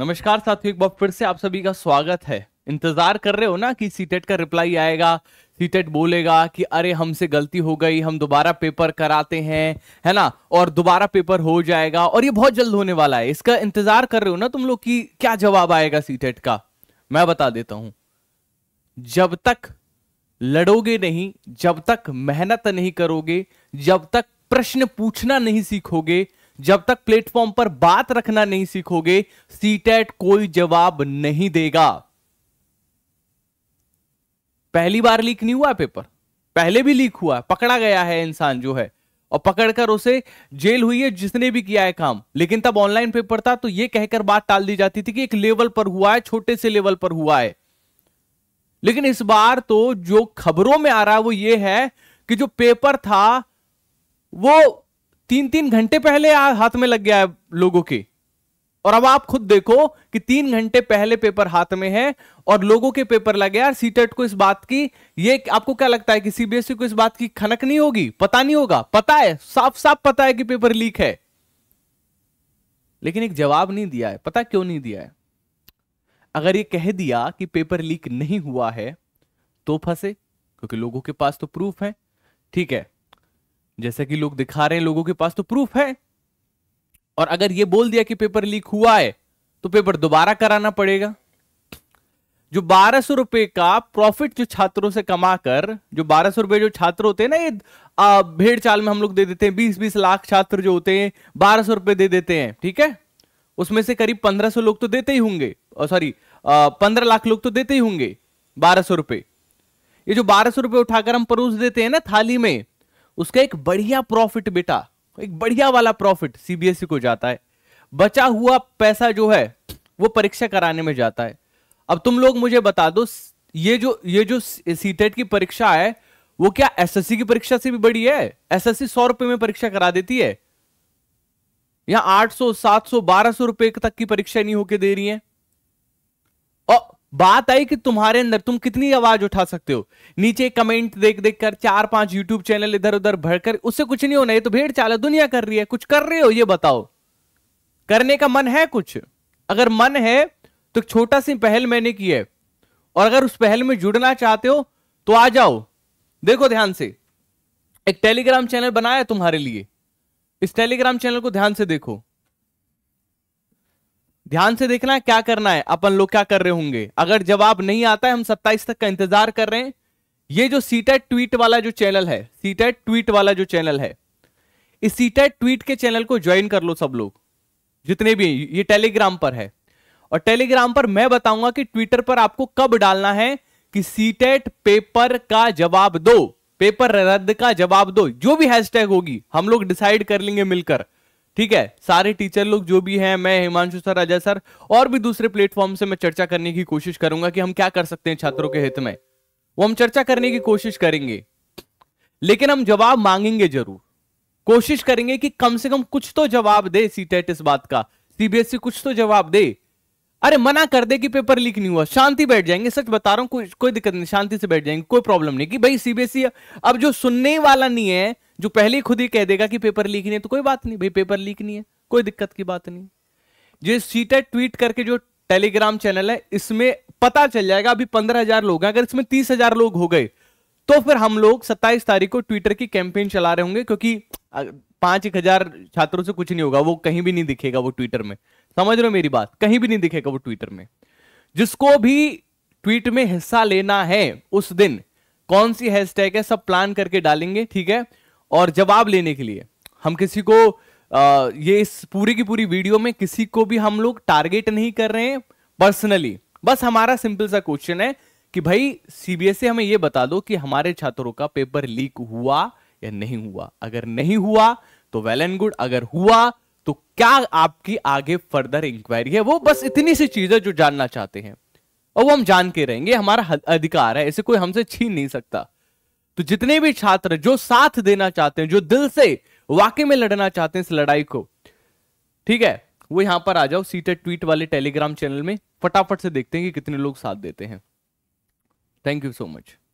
नमस्कार साथियों एक बार फिर से आप सभी का स्वागत है इंतजार कर रहे हो ना कि सीटेट e का रिप्लाई आएगा सीटेट e बोलेगा कि अरे हमसे गलती हो गई हम दोबारा पेपर कराते हैं है ना और दोबारा पेपर हो जाएगा और ये बहुत जल्द होने वाला है इसका इंतजार कर रहे हो ना तुम लोग कि क्या जवाब आएगा सीटेट e का मैं बता देता हूं जब तक लड़ोगे नहीं जब तक मेहनत नहीं करोगे जब तक प्रश्न पूछना नहीं सीखोगे जब तक प्लेटफॉर्म पर बात रखना नहीं सीखोगे सीटेट कोई जवाब नहीं देगा पहली बार लीक नहीं हुआ पेपर पहले भी लीक हुआ पकड़ा गया है इंसान जो है और पकड़कर उसे जेल हुई है जिसने भी किया है काम लेकिन तब ऑनलाइन पेपर था तो यह कहकर बात टाल दी जाती थी कि एक लेवल पर हुआ है छोटे से लेवल पर हुआ है लेकिन इस बार तो जो खबरों में आ रहा है वो ये है कि जो पेपर था वो तीन तीन घंटे पहले हाथ में लग गया है लोगों के और अब आप खुद देखो कि तीन घंटे पहले पेपर हाथ में है और लोगों के पेपर लगे यार सीटेट e को इस बात की ये आपको क्या लगता है कि सीबीएसई e को इस बात की खनक नहीं होगी पता नहीं होगा पता है साफ साफ पता है कि पेपर लीक है लेकिन एक जवाब नहीं दिया है पता क्यों नहीं दिया है अगर ये कह दिया कि पेपर लीक नहीं हुआ है तो फंसे क्योंकि लोगों के पास तो प्रूफ है ठीक है जैसा कि लोग दिखा रहे हैं लोगों के पास तो प्रूफ है और अगर ये बोल दिया कि पेपर लीक हुआ है तो पेपर दोबारा कराना पड़ेगा जो बारह सौ रुपए का प्रॉफिट जो छात्रों से कमाकर जो बारह सौ रुपए जो छात्र होते हैं ना ये भेड़ चाल में हम लोग दे देते हैं बीस बीस लाख छात्र जो होते हैं बारह सौ रुपए दे देते हैं ठीक है उसमें से करीब पंद्रह सौ लोग तो देते ही होंगे और सॉरी पंद्रह लाख लोग तो देते ही होंगे बारह सौ रुपए ये जो बारह सौ रुपए उठाकर हम परोस देते हैं ना थाली में उसका एक बढ़िया प्रॉफिट बेटा एक बढ़िया वाला प्रॉफिट सीबीएसई e को जाता है बचा हुआ पैसा जो है वो परीक्षा कराने में जाता है अब तुम लोग मुझे बता दो ये जो ये जो सीटेट e की परीक्षा है वो क्या एसएससी की परीक्षा से भी बड़ी है एसएससी एस सौ रुपए में परीक्षा करा देती है या 800, 700, 1200 रुपए तक की परीक्षा नहीं होके दे रही है और बात आई कि तुम्हारे अंदर तुम कितनी आवाज उठा सकते हो नीचे कमेंट देख देख कर चार पांच यूट्यूब चैनल इधर उधर भरकर उससे कुछ नहीं होना ये तो भेड़ चाल दुनिया कर रही है कुछ कर रहे हो ये बताओ करने का मन है कुछ अगर मन है तो छोटा सी पहल मैंने की है और अगर उस पहल में जुड़ना चाहते हो तो आ जाओ देखो ध्यान से एक टेलीग्राम चैनल बनाया तुम्हारे लिए इस टेलीग्राम चैनल को ध्यान से देखो ध्यान से देखना है क्या करना है अपन लोग क्या कर रहे होंगे अगर जवाब नहीं आता है हम सत्ताईस तक का इंतजार कर रहे हैं ये जो सीटेट ट्वीट वाला जो चैनल है सीटेट ट्वीट वाला जो चैनल है इस सीटेट ट्वीट के चैनल को ज्वाइन कर लो सब लोग जितने भी ये टेलीग्राम पर है और टेलीग्राम पर मैं बताऊंगा कि ट्विटर पर आपको कब डालना है कि सीटेट पेपर का जवाब दो पेपर रद्द का जवाब दो जो भी हैशटैग होगी हम लोग डिसाइड कर लेंगे मिलकर ठीक है सारे टीचर लोग जो भी हैं मैं हिमांशु सर अजय सर और भी दूसरे प्लेटफॉर्म से मैं चर्चा करने की कोशिश करूंगा कि हम क्या कर सकते हैं छात्रों के हित में वो हम चर्चा करने की कोशिश करेंगे लेकिन हम जवाब मांगेंगे जरूर कोशिश करेंगे कि कम से कम कुछ तो जवाब दे सी e इस बात का सीबीएसई e कुछ तो जवाब दे अरे मना कर दे कि पेपर लीक नहीं हुआ शांति बैठ जाएंगे सच बता रहा हूं कोई कोई दिक्कत नहीं शांति से बैठ जाएंगे कोई प्रॉब्लम नहीं कि भाई सीबीएसई e, अब जो सुनने वाला नहीं है जो पहले खुद ही कह देगा कि पेपर लीक नहीं है तो कोई बात नहीं भाई पेपर लीक नहीं है कोई दिक्कत की बात नहीं जो सीटा ट्वीट करके जो टेलीग्राम चैनल है इसमें पता चल जाएगा अभी पंद्रह हजार लोग हैं अगर इसमें तीस हजार लोग हो गए तो फिर हम लोग सत्ताईस तारीख को ट्विटर की कैंपेन चला रहे होंगे क्योंकि पांच एक हजार छात्रों से कुछ नहीं होगा वो कहीं भी नहीं दिखेगा वो ट्विटर में समझ रहे हो मेरी बात कहीं भी नहीं दिखेगा वो ट्विटर में जिसको भी ट्वीट में हिस्सा लेना है उस दिन कौन सी हैशटैग है सब प्लान करके डालेंगे ठीक है और जवाब लेने के लिए हम किसी को आ, ये इस पूरी की पूरी वीडियो में किसी को भी हम लोग टारगेट नहीं कर रहे हैं पर्सनली बस हमारा सिंपल सा क्वेश्चन है कि भाई सीबीएसई हमें यह बता दो कि हमारे छात्रों का पेपर लीक हुआ या नहीं हुआ अगर नहीं हुआ तो वेल एंड गुड अगर हुआ तो क्या आपकी आगे फर्दर इंक्वायरी है वो बस इतनी सी चीज है जो जानना चाहते हैं और वो हम जान के रहेंगे हमारा अधिकार है ऐसे कोई हमसे छीन नहीं सकता तो जितने भी छात्र जो साथ देना चाहते हैं जो दिल से वाकई में लड़ना चाहते हैं इस लड़ाई को ठीक है वो यहां पर आ जाओ सीटेड ट्वीट वाले टेलीग्राम चैनल में फटाफट से देखते हैं कि कितने लोग साथ देते हैं थैंक यू सो मच